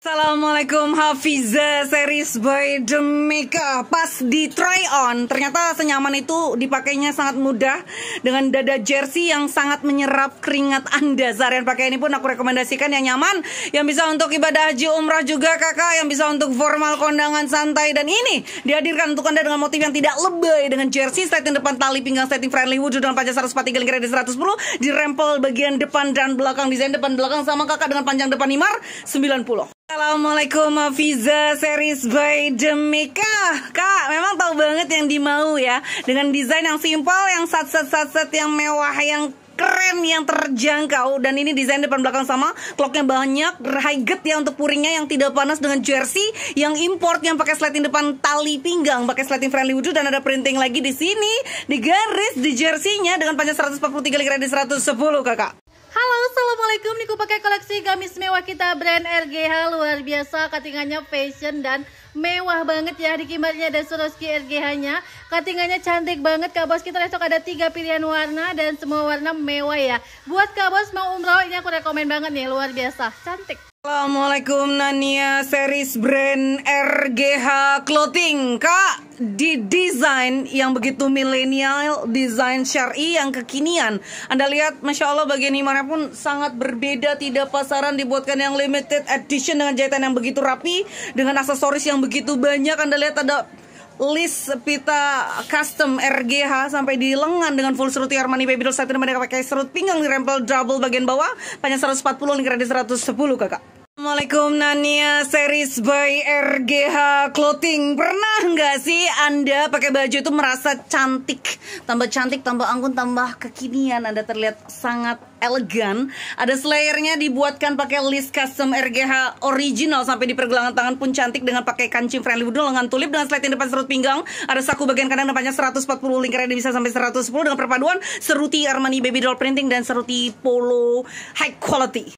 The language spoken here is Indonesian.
Assalamualaikum Hafiza series by the Pas di try on ternyata senyaman itu dipakainya sangat mudah Dengan dada jersey yang sangat menyerap keringat anda Seharian pakai ini pun aku rekomendasikan yang nyaman Yang bisa untuk ibadah haji umrah juga kakak Yang bisa untuk formal kondangan santai Dan ini dihadirkan untuk anda dengan motif yang tidak lebay Dengan jersey setting depan tali pinggang setting friendly wujud Dengan panjang 143 galing di 110 Dirempel bagian depan dan belakang Desain depan belakang sama kakak dengan panjang depan imar 90 Assalamualaikum Mafiza series by Demika Kak memang tahu banget yang dimau ya Dengan desain yang simpel, yang sat-sat-sat yang mewah, yang keren yang terjangkau dan ini desain depan belakang sama clocknya banyak high ya untuk puringnya yang tidak panas dengan jersey yang import yang pakai sleting depan tali pinggang pakai sleting friendly wudhu dan ada printing lagi di sini di garis di jerseynya dengan panjang 143 kali di 110 kakak Assalamualaikum Niku pakai koleksi gamis mewah kita brand RGH luar biasa katingannya fashion dan mewah banget ya di kimarnya dan suroski RGH-nya. Katingannya cantik banget Kak Bos. Kita besok ada tiga pilihan warna dan semua warna mewah ya. Buat Kak Bos mau umroh ini aku rekomen banget nih luar biasa. Cantik. Assalamualaikum Nania series brand RGH Clothing Kak Didi desain yang begitu milenial, desain syari yang kekinian. Anda lihat, masya Allah bagian mana pun sangat berbeda, tidak pasaran dibuatkan yang limited edition dengan jahitan yang begitu rapi, dengan aksesoris yang begitu banyak. Anda lihat ada list pita custom RGH sampai di lengan dengan full serut Armani Baby Doll satin mereka pakai serut pinggang di rempel double bagian bawah panjang 140 lingkaran di 110 kakak Assalamualaikum Nania Series by RGH Clothing Pernah nggak sih Anda pakai baju itu merasa cantik Tambah cantik, tambah anggun, tambah kekinian Anda terlihat sangat elegan Ada slayernya dibuatkan pakai list custom RGH original Sampai di pergelangan tangan pun cantik Dengan pakai kancing friendly wood lengan tulip Dengan sleting depan serut pinggang Ada saku bagian kanan depannya 140 lingkaran Yang bisa sampai 110 Dengan perpaduan seruti Armani baby doll printing Dan seruti polo high quality